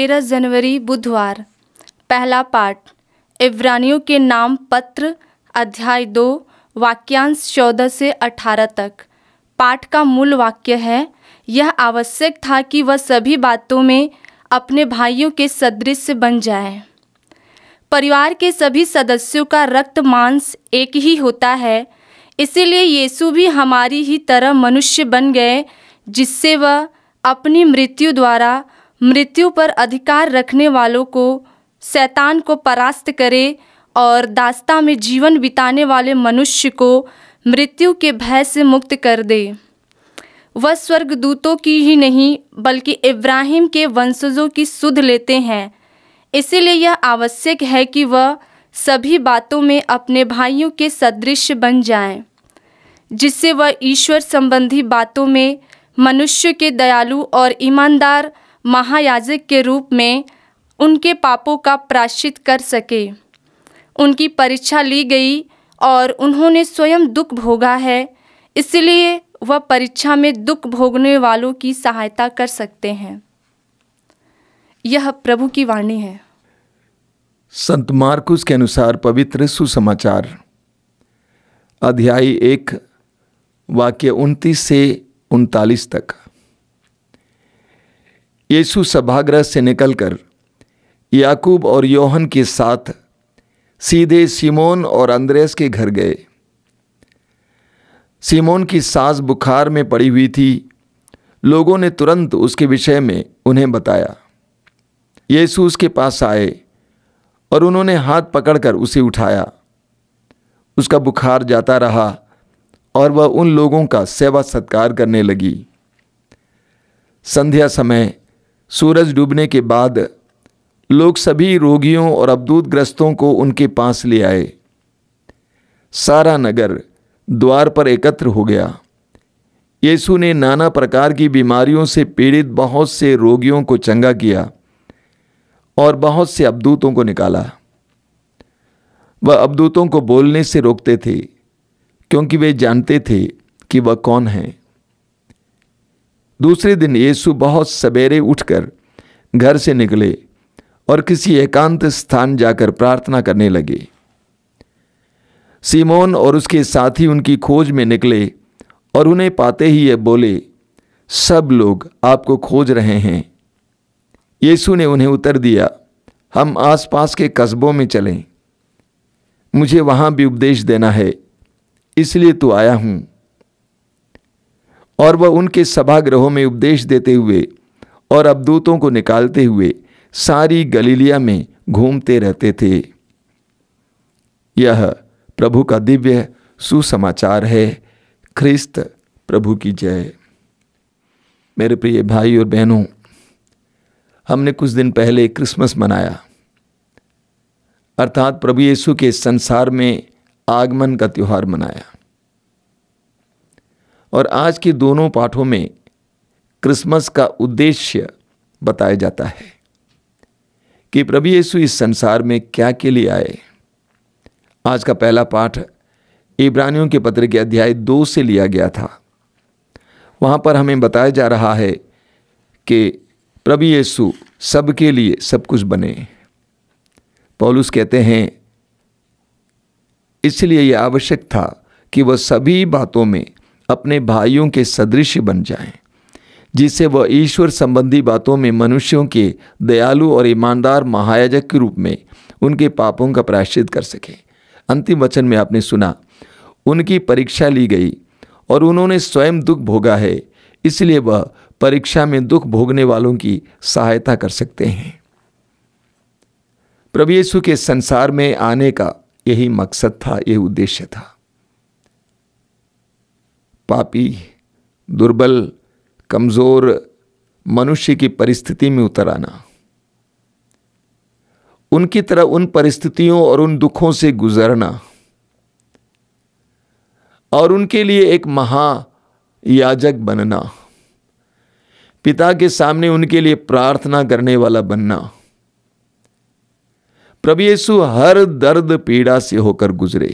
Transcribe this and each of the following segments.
तेरह जनवरी बुधवार पहला पाठ इब्रानियों के नाम पत्र अध्याय दो वाक्यांश चौदह से अठारह तक पाठ का मूल वाक्य है यह आवश्यक था कि वह सभी बातों में अपने भाइयों के सदृश बन जाए परिवार के सभी सदस्यों का रक्त मांस एक ही होता है इसीलिए यीशु भी हमारी ही तरह मनुष्य बन गए जिससे वह अपनी मृत्यु द्वारा मृत्यु पर अधिकार रखने वालों को शैतान को परास्त करे और दास्ता में जीवन बिताने वाले मनुष्य को मृत्यु के भय से मुक्त कर दे वह स्वर्गदूतों की ही नहीं बल्कि इब्राहिम के वंशजों की सुध लेते हैं इसीलिए यह आवश्यक है कि वह सभी बातों में अपने भाइयों के सदृश बन जाएं, जिससे वह ईश्वर संबंधी बातों में मनुष्य के दयालु और ईमानदार महायाजक के रूप में उनके पापों का प्राश्चित कर सके उनकी परीक्षा ली गई और उन्होंने स्वयं दुख भोगा है इसलिए वह परीक्षा में दुख भोगने वालों की सहायता कर सकते हैं यह प्रभु की वाणी है संत मार्कुस के अनुसार पवित्र सुसमाचार अध्याय एक वाक्य उनतीस से उनतालीस तक यीशु सभागृह से निकलकर याकूब और योहन के साथ सीधे सीमोन और अंद्रेस के घर गए सीमोन की सांस बुखार में पड़ी हुई थी लोगों ने तुरंत उसके विषय में उन्हें बताया यीशु उसके पास आए और उन्होंने हाथ पकड़कर उसे उठाया उसका बुखार जाता रहा और वह उन लोगों का सेवा सत्कार करने लगी संध्या समय सूरज डूबने के बाद लोग सभी रोगियों और अवदूतग्रस्तों को उनके पास ले आए सारा नगर द्वार पर एकत्र हो गया येसु ने नाना प्रकार की बीमारियों से पीड़ित बहुत से रोगियों को चंगा किया और बहुत से अबदूतों को निकाला वह अबदूतों को बोलने से रोकते थे क्योंकि वे जानते थे कि वह कौन हैं दूसरे दिन यीशु बहुत सवेरे उठकर घर से निकले और किसी एकांत स्थान जाकर प्रार्थना करने लगे सीमोन और उसके साथी उनकी खोज में निकले और उन्हें पाते ही ये बोले सब लोग आपको खोज रहे हैं यीशु ने उन्हें उत्तर दिया हम आसपास के कस्बों में चलें मुझे वहाँ भी उपदेश देना है इसलिए तो आया हूँ और वह उनके सभागृहों में उपदेश देते हुए और दूतों को निकालते हुए सारी गलीलिया में घूमते रहते थे यह प्रभु का दिव्य सुसमाचार है ख्रिस्त प्रभु की जय मेरे प्रिय भाई और बहनों हमने कुछ दिन पहले क्रिसमस मनाया अर्थात प्रभु यीशु के संसार में आगमन का त्यौहार मनाया और आज के दोनों पाठों में क्रिसमस का उद्देश्य बताया जाता है कि प्रभु यीशु इस संसार में क्या के लिए आए आज का पहला पाठ इब्रानियों के पत्र के अध्याय दो से लिया गया था वहाँ पर हमें बताया जा रहा है कि प्रभु यीशु सबके लिए सब कुछ बने पौलुस कहते हैं इसलिए यह आवश्यक था कि वह सभी बातों में अपने भाइयों के सदृश बन जाएं, जिससे वह ईश्वर संबंधी बातों में मनुष्यों के दयालु और ईमानदार महायाजक के रूप में उनके पापों का प्रायश्चित कर सकें अंतिम वचन में आपने सुना उनकी परीक्षा ली गई और उन्होंने स्वयं दुख भोगा है इसलिए वह परीक्षा में दुख भोगने वालों की सहायता कर सकते हैं प्रभु यीशु के संसार में आने का यही मकसद था यही उद्देश्य था पापी दुर्बल कमज़ोर मनुष्य की परिस्थिति में उतर आना उनकी तरह उन परिस्थितियों और उन दुखों से गुजरना और उनके लिए एक महायाजक बनना पिता के सामने उनके लिए प्रार्थना करने वाला बनना प्रभु यीशु हर दर्द पीड़ा से होकर गुजरे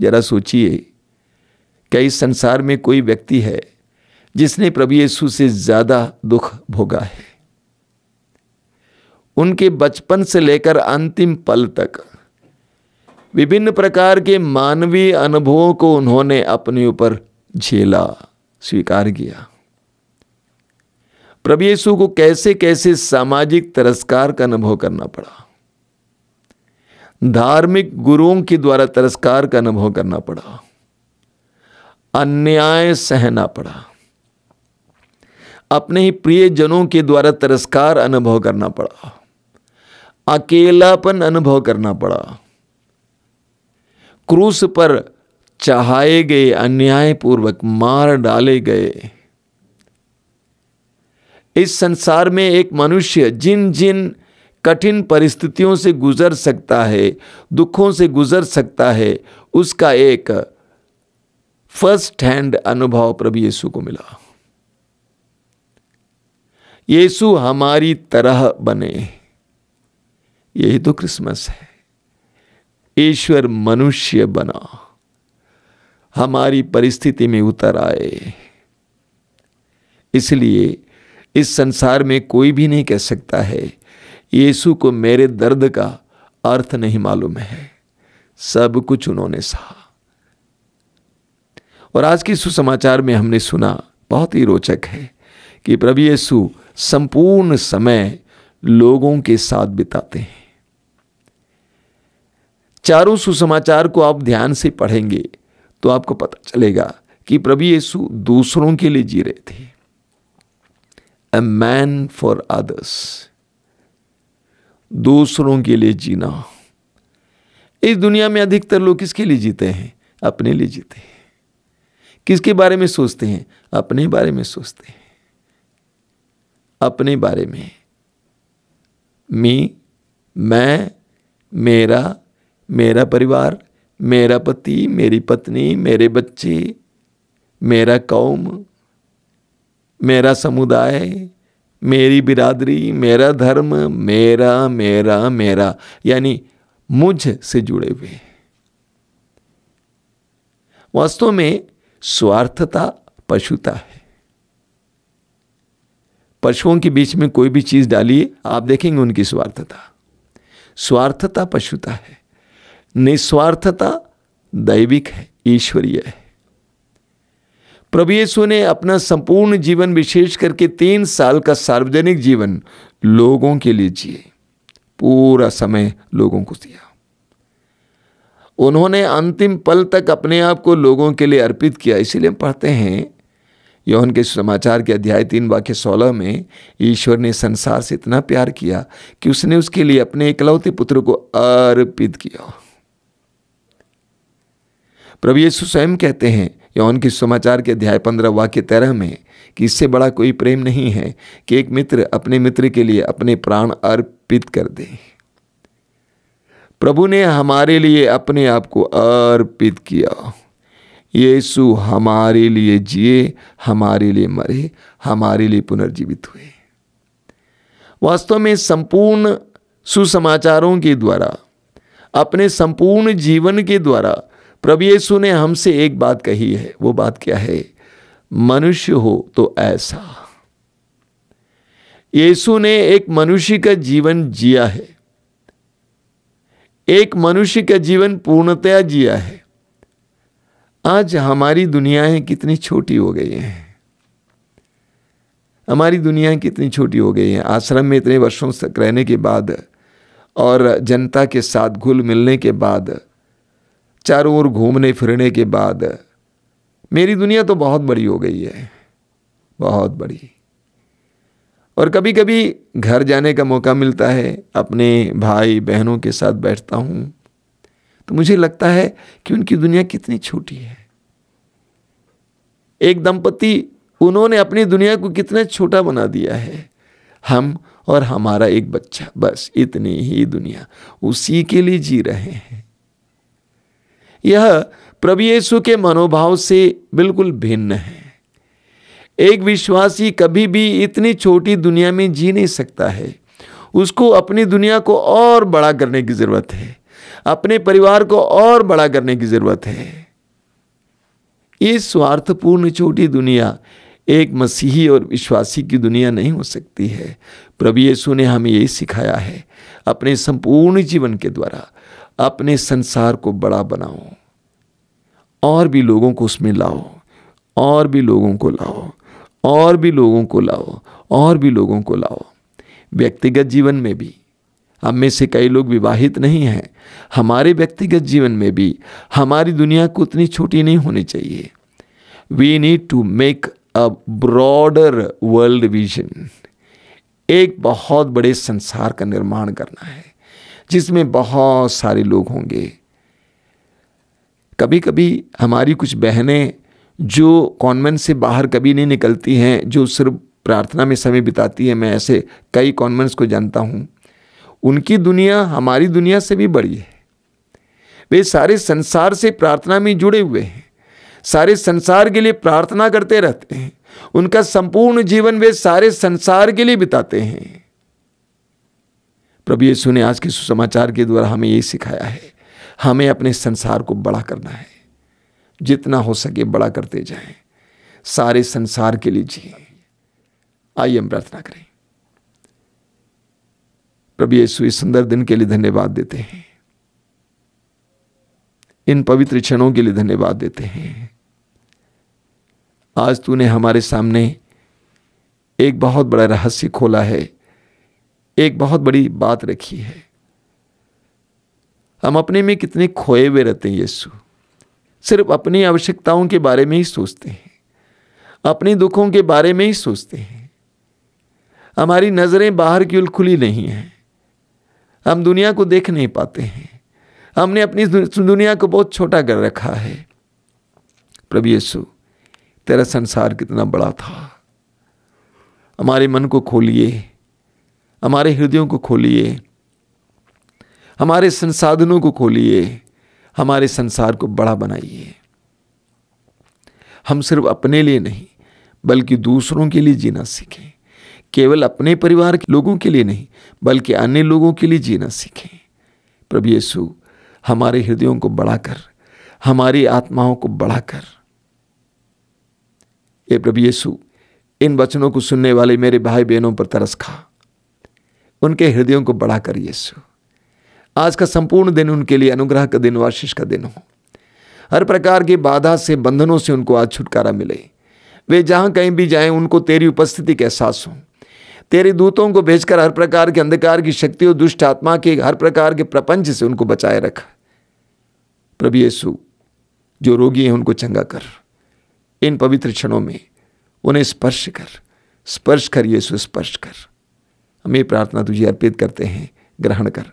जरा सोचिए क्या इस संसार में कोई व्यक्ति है जिसने प्रभु यीशु से ज़्यादा दुख भोगा है उनके बचपन से लेकर अंतिम पल तक विभिन्न प्रकार के मानवीय अनुभवों को उन्होंने अपने ऊपर झेला स्वीकार किया प्रभु यीशु को कैसे कैसे सामाजिक तिरस्कार का अनुभव करना पड़ा धार्मिक गुरुओं के द्वारा तिरस्कार का अनुभव करना पड़ा अन्याय सहना पड़ा अपने ही प्रिय जनों के द्वारा तिरस्कार अनुभव करना पड़ा अकेलापन अनुभव करना पड़ा क्रूस पर चाहे गए अन्यायपूर्वक मार डाले गए इस संसार में एक मनुष्य जिन जिन कठिन परिस्थितियों से गुजर सकता है दुखों से गुजर सकता है उसका एक फर्स्ट हैंड अनुभव प्रभु यीशु को मिला यीशु हमारी तरह बने यही तो क्रिसमस है ईश्वर मनुष्य बना हमारी परिस्थिति में उतर आए इसलिए इस संसार में कोई भी नहीं कह सकता है यीशु को मेरे दर्द का अर्थ नहीं मालूम है सब कुछ उन्होंने सहा और आज के सुसमाचार में हमने सुना बहुत ही रोचक है कि प्रभु यीशु संपूर्ण समय लोगों के साथ बिताते हैं चारों सुसमाचार को आप ध्यान से पढ़ेंगे तो आपको पता चलेगा कि प्रभु यीशु दूसरों के लिए जी रहे थे अ मैन फॉर अदर्स दूसरों के लिए जीना इस दुनिया में अधिकतर लोग किसके लिए जीते हैं अपने लिए जीते हैं किसके बारे में सोचते हैं अपने बारे में सोचते हैं अपने बारे में मी मैं मेरा मेरा परिवार मेरा पति मेरी पत्नी मेरे बच्चे मेरा कौम मेरा समुदाय मेरी बिरादरी मेरा धर्म मेरा मेरा मेरा यानी मुझ से जुड़े हुए वास्तव में स्वार्थता पशुता है पशुओं के बीच में कोई भी चीज़ डालिए आप देखेंगे उनकी स्वार्थता स्वार्थता पशुता है निस्वार्थता दैविक है ईश्वरीय है प्रभु यीशु ने अपना संपूर्ण जीवन विशेष करके तीन साल का सार्वजनिक जीवन लोगों के लिए जिए पूरा समय लोगों को दिया उन्होंने अंतिम पल तक अपने आप को लोगों के लिए अर्पित किया इसीलिए पढ़ते हैं यौन के समाचार के अध्याय तीन वाक्य सोलह में ईश्वर ने संसार से इतना प्यार किया कि उसने उसके लिए अपने इकलौते पुत्र को अर्पित किया प्रभु यीशु स्वयं कहते हैं यौन के समाचार के अध्याय पंद्रह वाक्य तेरह में कि इससे बड़ा कोई प्रेम नहीं है कि एक मित्र अपने मित्र के लिए अपने प्राण अर्पित कर दे प्रभु ने हमारे लिए अपने आप को अर्पित किया यीशु हमारे लिए जिए हमारे लिए मरे हमारे लिए पुनर्जीवित हुए वास्तव में संपूर्ण सुसमाचारों के द्वारा अपने संपूर्ण जीवन के द्वारा प्रभु यीशु ने हमसे एक बात कही है वो बात क्या है मनुष्य हो तो ऐसा यीशु ने एक मनुष्य का जीवन जिया है एक मनुष्य का जीवन पूर्णतया जिया है आज हमारी दुनियाएं कितनी छोटी हो गई हैं हमारी दुनिया कितनी छोटी हो गई हैं आश्रम में इतने वर्षों तक रहने के बाद और जनता के साथ घुल मिलने के बाद चारों ओर घूमने फिरने के बाद मेरी दुनिया तो बहुत बड़ी हो गई है बहुत बड़ी और कभी कभी घर जाने का मौका मिलता है अपने भाई बहनों के साथ बैठता हूँ तो मुझे लगता है कि उनकी दुनिया कितनी छोटी है एक दंपति उन्होंने अपनी दुनिया को कितना छोटा बना दिया है हम और हमारा एक बच्चा बस इतनी ही दुनिया उसी के लिए जी रहे हैं यह प्रभु यीशु के मनोभाव से बिल्कुल भिन्न है एक विश्वासी कभी भी इतनी छोटी दुनिया में जी नहीं सकता है उसको अपनी दुनिया को और बड़ा करने की ज़रूरत है अपने परिवार को और बड़ा करने की ज़रूरत है इस स्वार्थपूर्ण छोटी दुनिया एक मसीही और विश्वासी की दुनिया नहीं हो सकती है प्रभु यीशु ने हमें यही सिखाया है अपने संपूर्ण जीवन के द्वारा अपने संसार को बड़ा बनाओ और भी लोगों को उसमें लाओ और भी लोगों को लाओ और भी लोगों को लाओ और भी लोगों को लाओ व्यक्तिगत जीवन में भी हम में से कई लोग विवाहित नहीं हैं हमारे व्यक्तिगत जीवन में भी हमारी दुनिया को उतनी छोटी नहीं होनी चाहिए we need to make a broader world vision एक बहुत बड़े संसार का निर्माण करना है जिसमें बहुत सारे लोग होंगे कभी कभी हमारी कुछ बहनें जो कॉन्वेंट से बाहर कभी नहीं निकलती हैं जो सिर्फ प्रार्थना में समय बिताती है मैं ऐसे कई कॉन्वेंट्स को जानता हूँ उनकी दुनिया हमारी दुनिया से भी बड़ी है वे सारे संसार से प्रार्थना में जुड़े हुए हैं सारे संसार के लिए प्रार्थना करते रहते हैं उनका संपूर्ण जीवन वे सारे संसार के लिए बिताते हैं प्रभु यीशु ने आज के सुसमाचार के द्वारा हमें यही सिखाया है हमें अपने संसार को बड़ा करना है जितना हो सके बड़ा करते जाएं सारे संसार के लिए जिए आइए हम प्रार्थना करें प्रभु यीशु इस सुंदर दिन के लिए धन्यवाद देते हैं इन पवित्र क्षणों के लिए धन्यवाद देते हैं आज तूने हमारे सामने एक बहुत बड़ा रहस्य खोला है एक बहुत बड़ी बात रखी है हम अपने में कितने खोए हुए रहते हैं यीशु सिर्फ अपनी आवश्यकताओं के बारे में ही सोचते हैं अपने दुखों के बारे में ही सोचते हैं हमारी नज़रें बाहर की ओर खुली नहीं हैं हम दुनिया को देख नहीं पाते हैं हमने अपनी दुनिया को बहुत छोटा कर रखा है प्रभु यीशु तेरा संसार कितना बड़ा था हमारे मन को खोलिए हमारे हृदयों को खोलिए हमारे संसाधनों को खोलिए हमारे संसार को बड़ा बनाइए हम सिर्फ अपने लिए नहीं बल्कि दूसरों के लिए जीना सीखें केवल अपने परिवार के लोगों के लिए नहीं बल्कि अन्य लोगों के लिए जीना सीखें प्रभु यीशु हमारे हृदयों को बढ़ाकर हमारी आत्माओं को बढ़ाकर ये प्रभु यीशु इन वचनों को सुनने वाले मेरे भाई बहनों पर तरस खा उनके हृदयों को बढ़ाकर यीशु आज का संपूर्ण दिन उनके लिए अनुग्रह का दिन वाशिष का दिन हो हर प्रकार की बाधा से बंधनों से उनको आज छुटकारा मिले वे जहाँ कहीं भी जाएं उनको तेरी उपस्थिति का एहसास हो तेरे दूतों को भेजकर हर प्रकार के अंधकार की शक्ति और दुष्ट आत्मा के हर प्रकार के प्रपंच से उनको बचाए रख प्रभु येसु जो रोगी हैं उनको चंगा कर इन पवित्र क्षणों में उन्हें स्पर्श कर स्पर्श कर येसु स्पर्श कर हम ये प्रार्थना तुझे अर्पित करते हैं ग्रहण कर